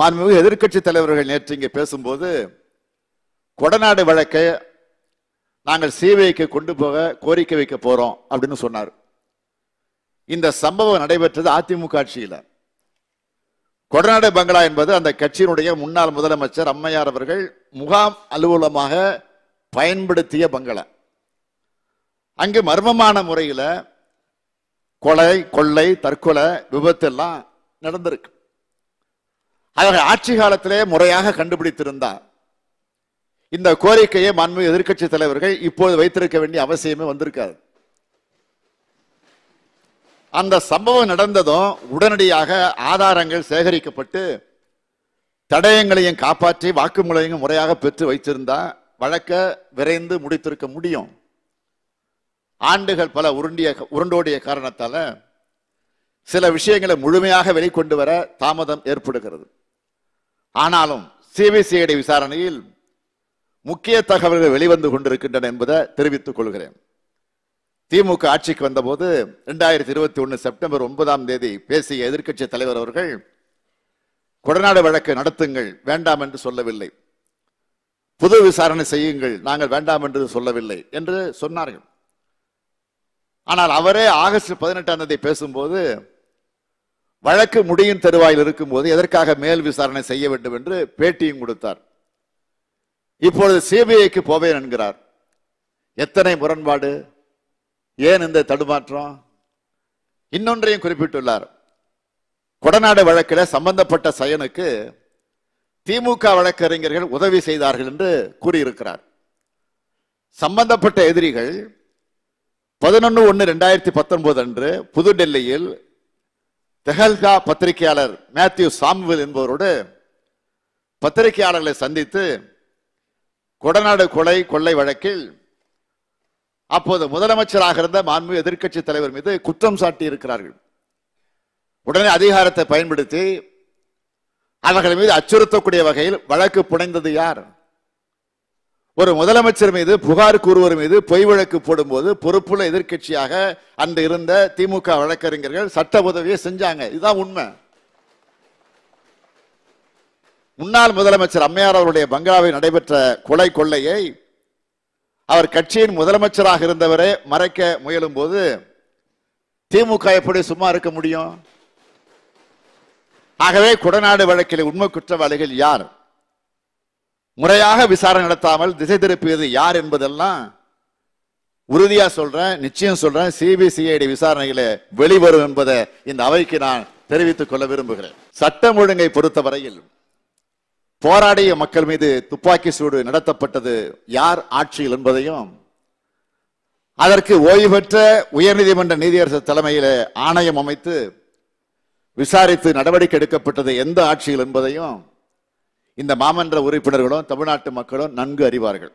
மாண்புமிகு எதிர்கட்சி தலைவர்கள் நேற்று இங்கே பேசும்போது கொடநாடு வழக்கை நாங்கள் சிபிஐக்கு கொண்டு போக கோரிக்கை வைக்க போகிறோம் அப்படின்னு சொன்னார் இந்த சம்பவம் நடைபெற்றது அதிமுக ஆட்சியில் கொடநாடு பங்களா என்பது அந்த கட்சியினுடைய முன்னாள் முதலமைச்சர் அம்மையார் அவர்கள் முகாம் அலுவலமாக பயன்படுத்திய பங்களா அங்கு மர்மமான முறையில் கொலை கொள்ளை தற்கொலை விபத்து எல்லாம் நடந்திருக்கு அவர்கள் ஆட்சி காலத்திலே முறையாக கண்டுபிடித்திருந்தார் இந்த கோரிக்கையை மாண்பு எதிர்கட்சி தலைவர்கள் இப்போது வைத்திருக்க வேண்டிய அவசியமே வந்திருக்காது அந்த சம்பவம் நடந்ததும் உடனடியாக ஆதாரங்கள் சேகரிக்கப்பட்டு தடயங்களையும் காப்பாற்றி வாக்குமூலையும் முறையாக பெற்று வைத்திருந்தா வழக்க விரைந்து முடித்திருக்க முடியும் ஆண்டுகள் பல உருண்டிய உருண்டோடிய காரணத்தால சில விஷயங்களை முழுமையாக வெளிக்கொண்டு வர தாமதம் ஏற்படுகிறது ஆனாலும் சிபிசிஐடி விசாரணையில் முக்கிய தகவல்கள் வெளிவந்து கொண்டிருக்கின்றன என்பதை தெரிவித்துக் கொள்கிறேன் திமுக ஆட்சிக்கு வந்தபோது ரெண்டாயிரத்தி இருபத்தி ஒன்று செப்டம்பர் ஒன்பதாம் தேதி பேசிய எதிர்க்கட்சி தலைவர் அவர்கள் கொடநாடு வழக்கு நடத்துங்கள் வேண்டாம் என்று சொல்லவில்லை புது விசாரணை செய்யுங்கள் நாங்கள் வேண்டாம் என்று சொல்லவில்லை என்று சொன்னார்கள் ஆனால் அவரே ஆகஸ்ட் பதினெட்டாம் தேதி பேசும்போது வழக்கு முடியும் தருவாயில் இருக்கும்போது எதற்காக மேல் விசாரணை செய்ய வேண்டும் என்று பேட்டியும் கொடுத்தார் இப்பொழுது சிபிஐக்கு போவேன் என்கிறார் எத்தனை முரண்பாடு ஏன் இந்த தடுமாற்றம் இன்னொன்றையும் குறிப்பிட்டுள்ளார் கொடநாடு வழக்கில் சம்பந்தப்பட்ட சயனுக்கு திமுக வழக்கறிஞர்கள் உதவி செய்தார்கள் என்று கூறியிருக்கிறார் சம்பந்தப்பட்ட எதிரிகள் பதினொன்று ஒன்று ரெண்டாயிரத்தி பத்தொன்பது அன்று புதுடெல்லியில் தெஹல்கா பத்திரிகையாளர் மேத்யூ சாமுவல் என்பவரோடு பத்திரிகையாளர்களை சந்தித்து கொடநாடு கொலை கொள்ளை வழக்கில் அப்போது முதலமைச்சராக இருந்த மாண்பு எதிர்க்கட்சி தலைவர் மீது குற்றம் சாட்டி இருக்கிறார்கள் உடனே அதிகாரத்தை பயன்படுத்தி அவர்கள் மீது அச்சுறுத்தக்கூடிய வகையில் வழக்கு புனைந்தது யார் ஒரு முதலமைச்சர் மீது புகார் கூறுவர் மீது பொய் வழக்கு போடும்போது பொறுப்புள்ள எதிர்கட்சியாக அன்று இருந்த திமுக வழக்கறிஞர்கள் சட்ட உதவியை செஞ்சாங்க இதுதான் உண்மை முன்னாள் முதலமைச்சர் அம்மையார் அவருடைய பங்களாவில் நடைபெற்ற கொலை கொள்ளையை அவர் கட்சியின் முதலமைச்சராக இருந்தவரே மறைக்க முயலும் போது திமுக எப்படி சும்மா இருக்க முடியும் ஆகவே குடநாடு வழக்கில் உண்மை குற்றவாளிகள் யார் முறையாக விசாரணை நடத்தாமல் திசை திருப்பியது யார் என்பதெல்லாம் உறுதியாக சொல்றேன் நிச்சயம் சொல்றேன் சிபிசிஐடி விசாரணையில வெளிவரும் என்பதை இந்த அவைக்கு நான் தெரிவித்துக் கொள்ள விரும்புகிறேன் சட்டம் ஒழுங்கை பொறுத்தவரையில் போராடிய மக்கள் மீது துப்பாக்கி சூடு நடத்தப்பட்டது யார் ஆட்சியில் என்பதையும் அதற்கு ஓய்வு பெற்ற உயர்நீதிமன்ற நீதியரசர் தலைமையில் ஆணையம் அமைத்து விசாரித்து நடவடிக்கை எடுக்கப்பட்டது எந்த ஆட்சியில் என்பதையும் இந்த மாமன்ற உறுப்பினர்களும் தமிழ்நாட்டு மக்களும் நன்கு அறிவார்கள்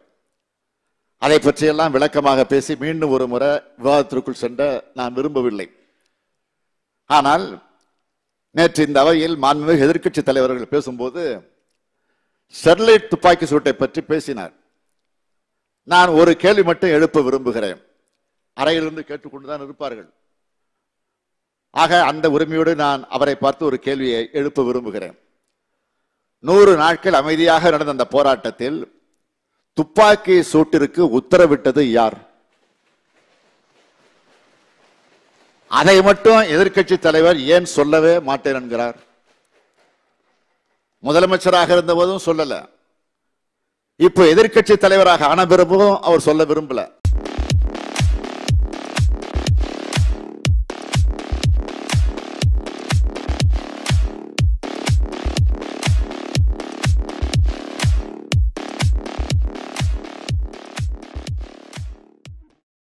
அதை பற்றியெல்லாம் விளக்கமாக பேசி மீண்டும் ஒரு முறை விவாதத்திற்குள் சென்ற நான் விரும்பவில்லை ஆனால் நேற்று இந்த அவையில் மாண்புமிகு எதிர்க்கட்சி தலைவர்கள் பேசும்போது ஸ்டெர்லைட் துப்பாக்கி சூட்டை பற்றி பேசினார் நான் ஒரு கேள்வி மட்டும் எழுப்ப விரும்புகிறேன் அறையிலிருந்து கேட்டுக்கொண்டுதான் இருப்பார்கள் ஆக அந்த உரிமையோடு நான் அவரை பார்த்து ஒரு கேள்வியை எழுப்ப விரும்புகிறேன் நூறு நாட்கள் அமைதியாக நடந்த அந்த போராட்டத்தில் துப்பாக்கி சூட்டிற்கு உத்தரவிட்டது யார் அதை மட்டும் எதிர்கட்சி தலைவர் ஏன் சொல்லவே மாட்டேன் என்கிறார் முதலமைச்சராக போதும் சொல்லல இப்போ எதிர்கட்சி தலைவராக ஆன பிறப்பும் அவர் சொல்ல விரும்பல